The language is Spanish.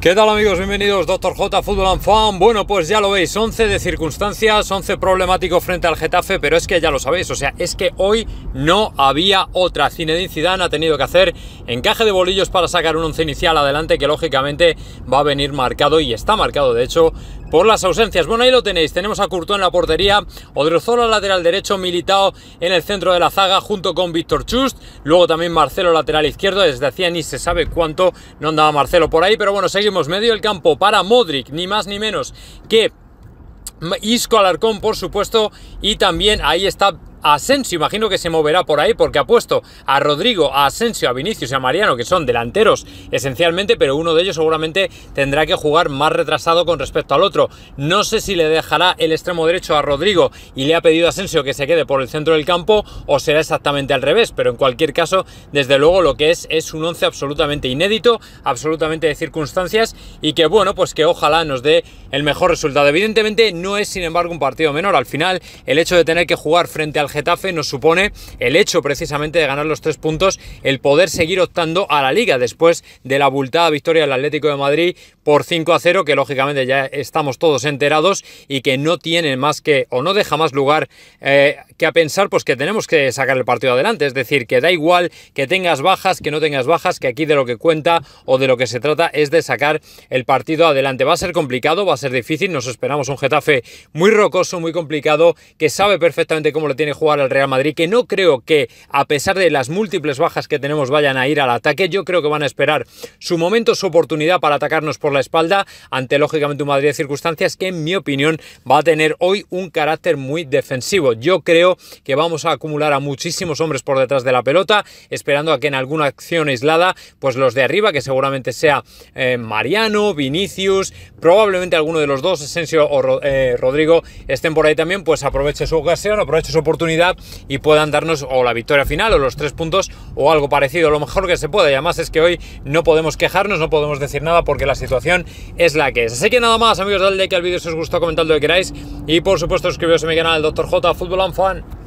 ¿Qué tal amigos? Bienvenidos, Doctor J Fútbol and Fan. Bueno, pues ya lo veis, 11 de circunstancias, 11 problemáticos frente al Getafe, pero es que ya lo sabéis, o sea, es que hoy no había otra. Zinedine Zidane ha tenido que hacer encaje de bolillos para sacar un 11 inicial adelante que lógicamente va a venir marcado y está marcado, de hecho, por las ausencias. Bueno, ahí lo tenéis. Tenemos a Courtois en la portería, Odriozola lateral derecho, militado en el centro de la zaga junto con Víctor Chust, luego también Marcelo lateral izquierdo, desde hacía ni se sabe cuánto no andaba Marcelo por ahí, pero bueno, seguimos medio del campo para Modric, ni más ni menos que Isco Alarcón, por supuesto, y también ahí está Asensio, imagino que se moverá por ahí porque ha puesto a Rodrigo, a Asensio, a Vinicius y a Mariano, que son delanteros esencialmente, pero uno de ellos seguramente tendrá que jugar más retrasado con respecto al otro. No sé si le dejará el extremo derecho a Rodrigo y le ha pedido a Asensio que se quede por el centro del campo o será exactamente al revés, pero en cualquier caso, desde luego lo que es es un once absolutamente inédito, absolutamente de circunstancias y que bueno, pues que ojalá nos dé el mejor resultado. Evidentemente no es sin embargo un partido menor. Al final el hecho de tener que jugar frente al Getafe nos supone el hecho precisamente de ganar los tres puntos, el poder seguir optando a la liga después de la abultada victoria del Atlético de Madrid por 5 a 0 que lógicamente ya estamos todos enterados y que no tiene más que o no deja más lugar eh, que a pensar pues que tenemos que sacar el partido adelante. Es decir, que da igual que tengas bajas, que no tengas bajas, que aquí de lo que cuenta o de lo que se trata es de sacar el partido adelante. Va a ser complicado, va a ser difícil. Nos esperamos un Getafe muy rocoso, muy complicado, que sabe perfectamente cómo le tiene jugar al Real Madrid, que no creo que, a pesar de las múltiples bajas que tenemos, vayan a ir al ataque. Yo creo que van a esperar su momento, su oportunidad para atacarnos por la espalda, ante lógicamente un Madrid de circunstancias que, en mi opinión, va a tener hoy un carácter muy defensivo. Yo creo que vamos a acumular a muchísimos hombres por detrás de la pelota, esperando a que en alguna acción aislada, pues los de arriba, que seguramente sea eh, Mariano, Vinicius, probablemente uno de los dos, esencio o eh, Rodrigo, estén por ahí también, pues aproveche su ocasión, aproveche su oportunidad y puedan darnos o la victoria final o los tres puntos o algo parecido, lo mejor que se pueda. Y además es que hoy no podemos quejarnos, no podemos decir nada porque la situación es la que es. Así que nada más, amigos, dale like al vídeo si os gustó, comentad lo que queráis y por supuesto suscribiros a mi canal, Dr. J, Fútbol Fan.